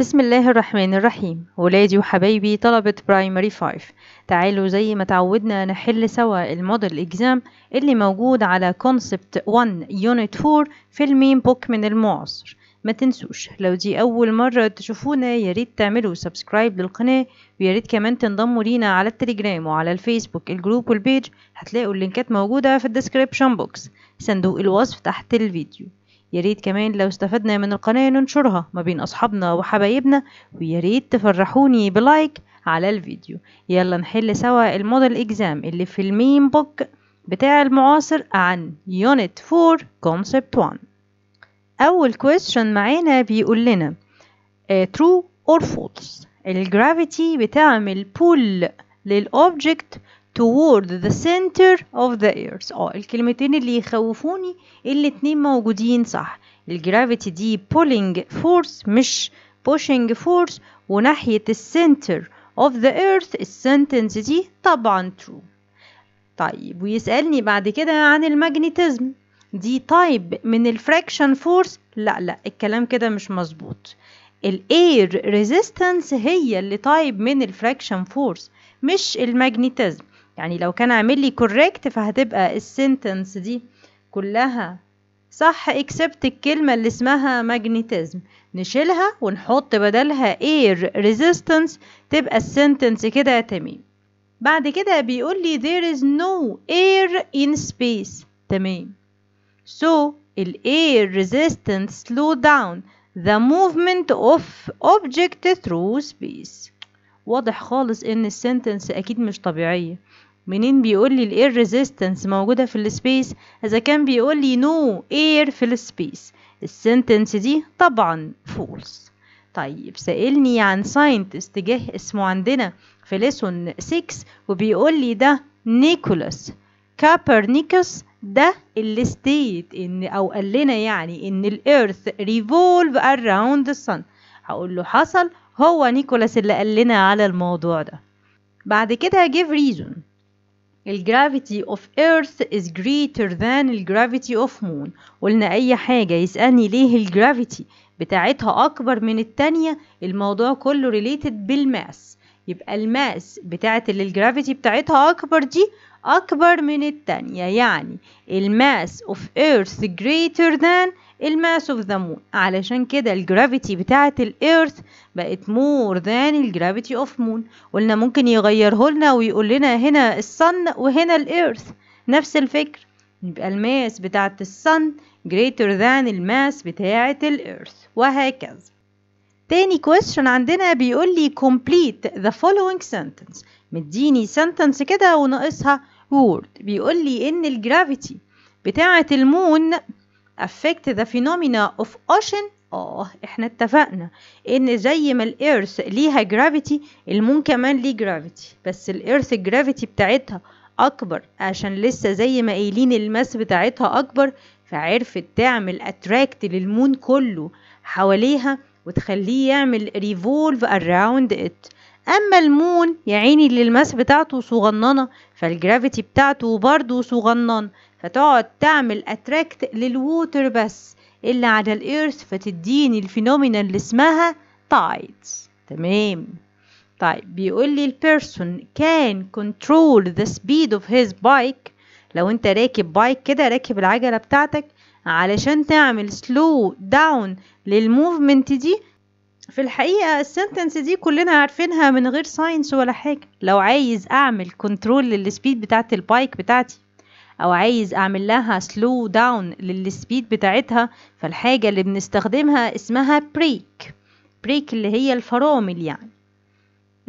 بسم الله الرحمن الرحيم ولادي وحبايبي طلبة برايمري 5 تعالوا زي ما تعودنا نحل سوا الموديل اكزام اللي موجود على كونسبت 1 يونت 4 في المين بوك من المعاصر ما تنسوش لو دي اول مرة تشوفونا ياريت تعملوا سبسكرايب للقناة وياريت كمان تنضموا لينا على التليجرام وعلى الفيسبوك الجروب والبيج هتلاقوا اللينكات موجودة في الديسكريبشن بوكس صندوق الوصف تحت الفيديو ياريت كمان لو استفدنا من القناة ننشرها ما بين أصحابنا وحبايبنا وياريت تفرحوني بلايك على الفيديو يلا نحل سوا الموديل اكزام اللي في الميم بوك بتاع المعاصر عن يونت 4 كونسبت 1 أول كويستشن معانا بيقول لنا آه، true or false الجرافيتي بتعمل بول للأوبجكت toward the center of the earth اه الكلمتين اللي يخوفوني الاتنين موجودين صح الجرافيتي دي pulling force مش pushing force وناحية center of the earth السنتنس دي طبعا true طيب ويسألني بعد كده عن المagnetism دي تايب من الفراكشن فورس لا لا الكلام كده مش مظبوط الاير ريزيستنس هي اللي تايب من الفراكشن فورس مش الماجنيتيزم يعني لو كان عامل لي correct فهتبقى السنتنس دي كلها صح اكسبت الكلمة اللي اسمها magnetism نشيلها ونحط بدلها air resistance تبقى السنتنس كده تمام بعد كده بيقول لي there is no air in space تمام so ال air resistance slow down the movement of object through space واضح خالص ان السنتنس اكيد مش طبيعيه منين بيقول لي الاير ريزيستنس موجوده في السبيس اذا كان بيقول لي نو اير في السبيس السنتنس دي طبعا فولس طيب سألني عن ساينتست جه اسمه عندنا في ليسون 6 وبيقول لي ده نيكولاس كابرنيكوس ده اللي ستيت ان او قال لنا يعني ان الارث ريفولف اراوند الصن هقول له حصل هو نيكولاس اللي قال لنا على الموضوع ده بعد كده جيف ريزون الجرافيتي اوف ايرث از greater than الجرافيتي اوف مون قلنا اي حاجة يسألني ليه الجرافيتي بتاعتها اكبر من التانية الموضوع كله ريليتد بالماس يبقى الماس بتاعت اللي الجرافيتي بتاعتها اكبر دي اكبر من التانية يعني الماس اوف ايرث greater than الماس اوف ذا مون علشان كده الجرافيتي بتاعه الايرث بقت مور ذان الجرافيتي اوف مون قلنا ممكن يغيره لنا ويقول لنا هنا الصن وهنا الايرث نفس الفكر يبقى الماس بتاعه الصن greater than الماس بتاعه الايرث وهكذا تاني question عندنا بيقول لي complete the following sentence مديني sentence كده وناقصها word بيقول لي ان الجرافيتي بتاعة المون affect the phenomena of ocean اه احنا اتفقنا ان زي ما الايرث ليها جرافيتي المون كمان ليه جرافيتي بس الايرث الجرافيتي بتاعتها اكبر عشان لسه زي ما قايلين الماس بتاعتها اكبر فعرفت تعمل اتراكت للمون كله حواليها وتخليه يعمل ريفولف اراوند ات اما المون يا عيني اللي الماس بتاعته صغننه فالجرافيتي بتاعته برضه صغننه فتقعد تعمل اتراكت للووتر بس اللي على الايرث فتديني الفينومينا اللي اسمها tides تمام طيب بيقول لي البيرسون كان كنترول ذا سبيد اوف هيز بايك لو انت راكب بايك كده راكب العجله بتاعتك علشان تعمل سلو داون للموفمنت دي في الحقيقة السنتنس دي كلنا عارفينها من غير ساينس ولا حاجة لو عايز أعمل كنترول للسبيد بتاعت البايك بتاعتي او عايز اعمل لها سلو داون للسبيد بتاعتها فالحاجه اللي بنستخدمها اسمها بريك بريك اللي هي الفرامل يعني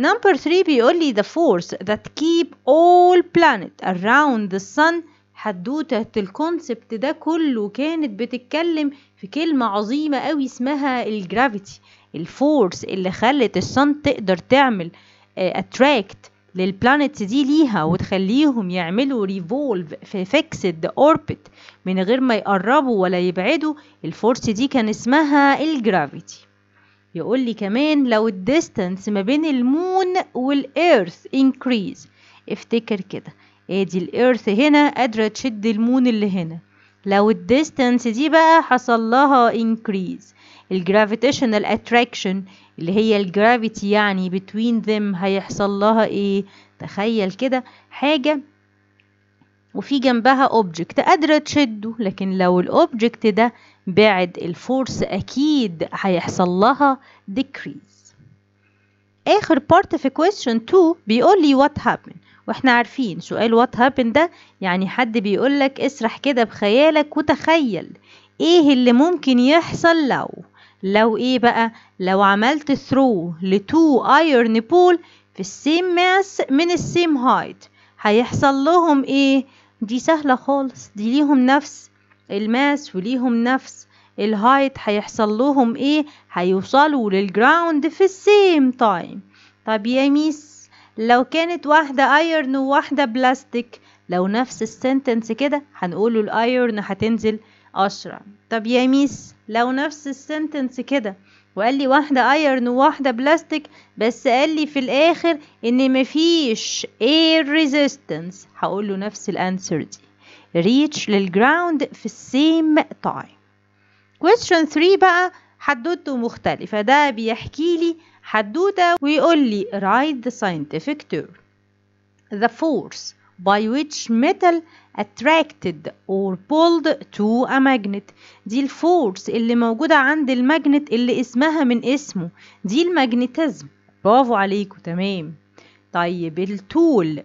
Number 3 بيقول لي the force that keep all planet around the sun حدوتة الكونسبت ده كله كانت بتتكلم في كلمة عظيمة قوي اسمها الجرافيتي الفورس اللي خلت الصن تقدر تعمل اتراكت آه، للبلانتس دي ليها وتخليهم يعملوا ريفولف في فيكسد اوربت من غير ما يقربوا ولا يبعدوا الفورس دي كان اسمها الجرافيتي يقول لي كمان لو الديستانس ما بين المون والإيرث انكريز افتكر كده ادي الإيرث هنا قادرة تشد المون اللي هنا لو الديستانس دي بقى حصل لها increase الجرافيتيشنال اتراكشن اللي هي الجرافيتي يعني between them هيحصل لها ايه تخيل كده حاجة وفي جنبها اوبجكت قادرة تشده لكن لو الاوبجكت ده بعد الفورس اكيد هيحصل لها decrease اخر بارت في question 2 بيقول لي what happened واحنا عارفين سؤال وات هابن ده يعني حد بيقولك اسرح كده بخيالك وتخيل ايه اللي ممكن يحصل لو لو ايه بقى لو عملت ثرو لتو ايرن بول في السيم ماس من السيم هايت هيحصل لهم ايه دي سهلة خالص دي ليهم نفس الماس وليهم نفس الهايت هيحصل لهم ايه هيوصلوا للجراوند في السيم تايم طب يا ميس لو كانت واحدة ايرن وواحدة بلاستيك لو نفس السنتنس كده هنقوله الايرن هتنزل أسرع طب يا ميس لو نفس السنتنس كده وقال لي واحدة ايرن وواحدة بلاستيك بس قال لي في الآخر إن مفيش air resistance هقول له نفس الأنسر دي reach للجراوند في السيم تايم question 3 بقى حددته مختلفة ده بيحكي لي حدودة ويقول لي write the scientific term the force by which metal attracted or pulled to a magnet دي الفورس اللي موجودة عند الماجنت اللي اسمها من اسمه دي المجنتزم برافو عليكم تمام طيب التول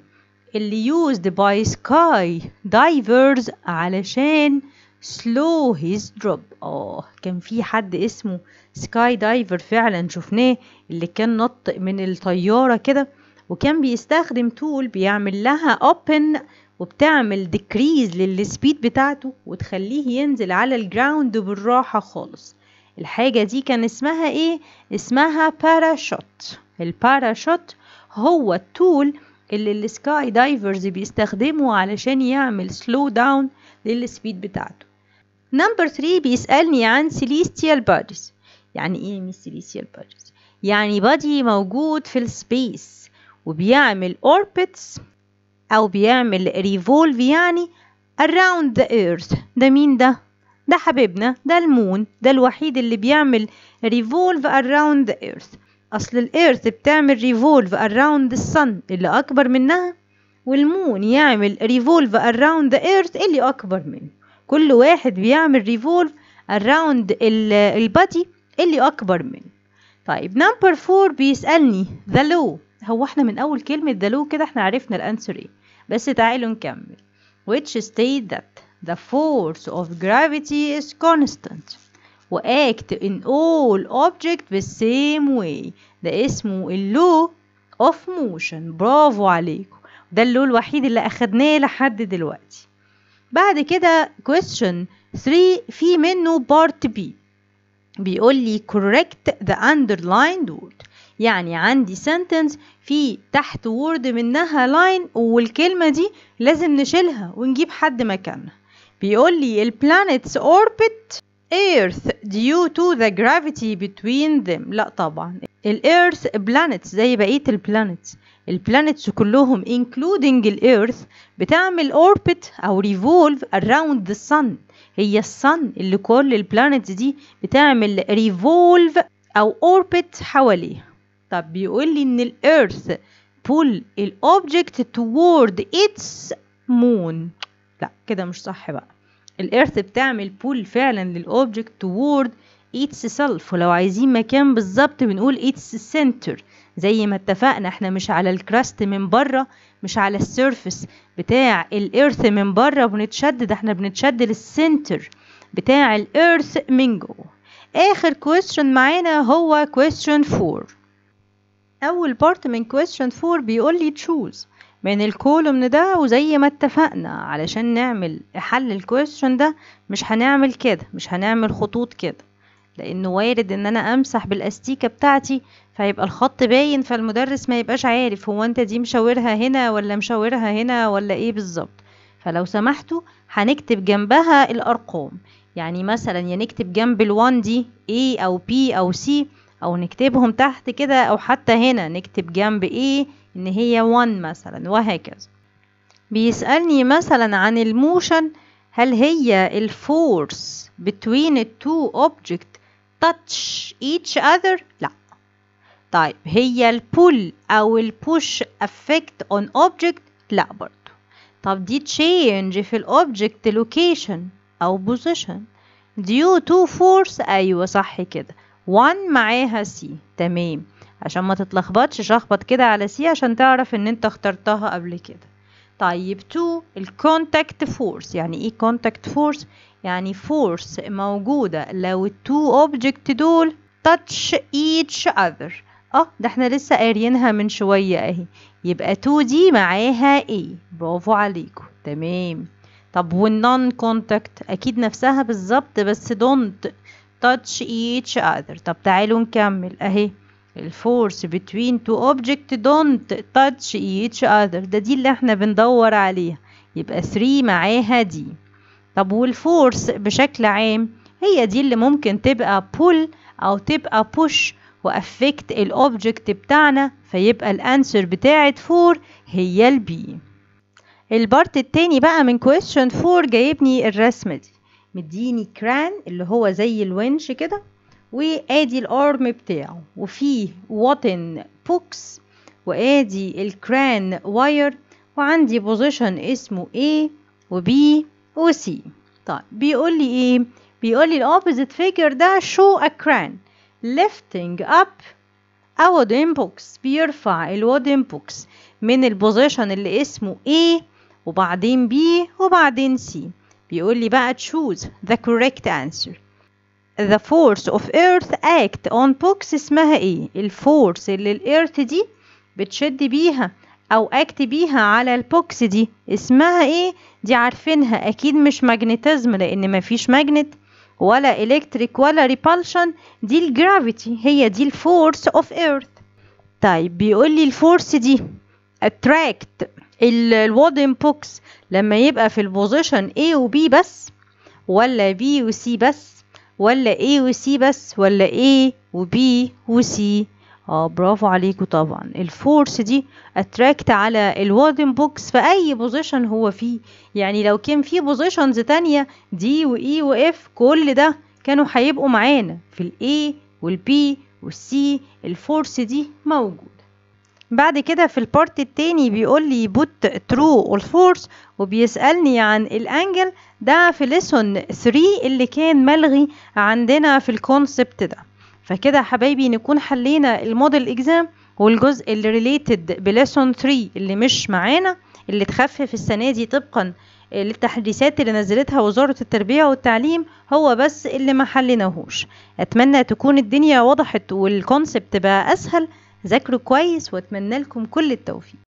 اللي used by sky divers علشان سلو هيز دروب اه كان في حد اسمه سكاي دايفر فعلا شفناه اللي كان نط من الطياره كده وكان بيستخدم تول بيعمل لها اوبن وبتعمل ديكريز للسبيد بتاعته وتخليه ينزل على الجراوند بالراحه خالص الحاجه دي كان اسمها ايه اسمها باراشوت الباراشوت هو التول اللي السكاي دايفرز بيستخدمه علشان يعمل سلو داون للسبيد بتاعته نمبر 3 بيسألني عن celestial bodies يعني ايه من celestial bodies يعني بادي موجود في space وبيعمل orbits او بيعمل revolve يعني around the earth ده مين ده ده حبيبنا ده المون ده الوحيد اللي بيعمل revolve around the earth اصل الارث بتعمل revolve around the sun اللي اكبر منها والمون يعمل revolve around the earth اللي اكبر منه كل واحد بيعمل ريفولف around البادي اللي أكبر منه طيب نمبر فور بيسألني the law هو احنا من أول كلمة the law كده احنا عرفنا الأنسر ايه بس تعالوا نكمل which state that the force of gravity is constant وact in all objects the same way ده اسمه اللو of motion برافو عليكم ده اللو الوحيد اللي أخدناه لحد دلوقتي بعد كده question 3 في منه part B بيقول لي correct the underlined word يعني عندي sentence في تحت word منها line والكلمة دي لازم نشيلها ونجيب حد مكانها بيقول لي planets orbit earth due to the gravity between them لا طبعا ال earth planets زي بقية ال planets البلانتس كلهم including الإيرث بتعمل أوربت أو ريفولف around the sun هي الصن اللي كل البلانتس دي بتعمل ريفولف أو أوربت حواليها طب بيقول لي إن الإيرث pull الأوبجكت toward its moon لا كده مش صح بقى الإيرث بتعمل pull فعلا للأوبجكت toward its self ولو عايزين مكان بالظبط بنقول its center زي ما اتفقنا احنا مش على الكراست من بره مش على السيرفس بتاع الايرث من بره بنتشدد احنا بنتشد للسنتر بتاع الايرث من جوه اخر question معانا هو question 4 اول بارت من question 4 بيقول لي تشوز من الكولومن ده وزي ما اتفقنا علشان نعمل حل الكويستشن ده مش هنعمل كده مش هنعمل خطوط كده لانه وارد ان انا امسح بالاستيكه بتاعتي فيبقى الخط باين فالمدرس ما يبقاش عارف هو انت دي مشاورها هنا ولا مشاورها هنا ولا ايه بالظبط فلو سمحتوا هنكتب جنبها الارقام يعني مثلا يا نكتب جنب ال1 دي A او P او C او نكتبهم تحت كده او حتى هنا نكتب جنب A ان هي 1 مثلا وهكذا بيسألني مثلا عن الموشن هل هي الفورس between the two object touch each other لا طيب هي pull أو push effect on object لا برضو طب دي change في object location أو position due to force أيوة صح كده one معاها c تمام عشان ما تتلخبطش شخبط كده على سي عشان تعرف ان انت اخترتها قبل كده طيب تو الكونتاكت فورس يعني ايه كونتاكت فورس يعني force موجودة لو التو object دول touch each other اه ده احنا لسه قاريينها من شوية اهي يبقى تو دي معاها ايه برافو عليكم تمام طب والنون كونتاكت اكيد نفسها بالظبط بس don't touch each other طب تعالوا نكمل اهي الفورس between two object don't touch each other ده دي اللي احنا بندور عليها يبقى three معاها دي طب والفورس بشكل عام هي دي اللي ممكن تبقى pull أو تبقى push وأفكت الأوبجكت بتاعنا فيبقى الأنسر بتاعت فور هي البي البارت التاني بقى من question فور جايبني الرسمة دي مديني كران اللي هو زي الونش كده وادي الارم بتاعه وفيه واتن بوكس وادي الكران واير وعندي بوزيشن اسمه A وB و سي طيب بيقول لي ايه بيقول لي الاوبوزيت فيجر ده شو ليفتنج lifting up our بوكس بيرفع الواد بوكس من البوزيشن اللي اسمه A وبعدين B وبعدين C بيقول لي بقى choose the correct answer the force of earth act on books اسمها ايه الفورس اللي الارث دي بتشد بيها او اكتبيها على البوكس دي اسمها ايه دي عارفينها اكيد مش ماجنتزم لان مفيش ماجنت ولا الكتريك ولا ريبالشن دي الجرافيتي هي دي الفورس اوف ايرث طيب بيقول لي الفورس دي اتراكت الوودن بوكس لما يبقى في البوزيشن A و B بس ولا B و C بس ولا A و C بس ولا A و B و C اه برافو عليكوا طبعا الفورس دي اتراكت على الوادن بوكس في اي بوزيشن هو فيه يعني لو كان في بوزيشنز تانية دي واي e واف كل ده كانوا هيبقوا معانا في الاي والبي والسي الفورس دي موجود بعد كده في البارت التاني بيقول لي بوت ترو or false وبيسألني عن الانجل ده في ليسون 3 اللي كان ملغي عندنا في الكونسبت ده فكده حبايبي نكون حلينا الموديل اكزام والجزء اللي ريليتد بليسون 3 اللي مش معانا اللي تخفف السنة دي طبقا للتحديثات اللي نزلتها وزارة التربية والتعليم هو بس اللي ما حلناهوش أتمنى تكون الدنيا وضحت والكونسبت بقى أسهل ذاكروا كويس وأتمنى لكم كل التوفيق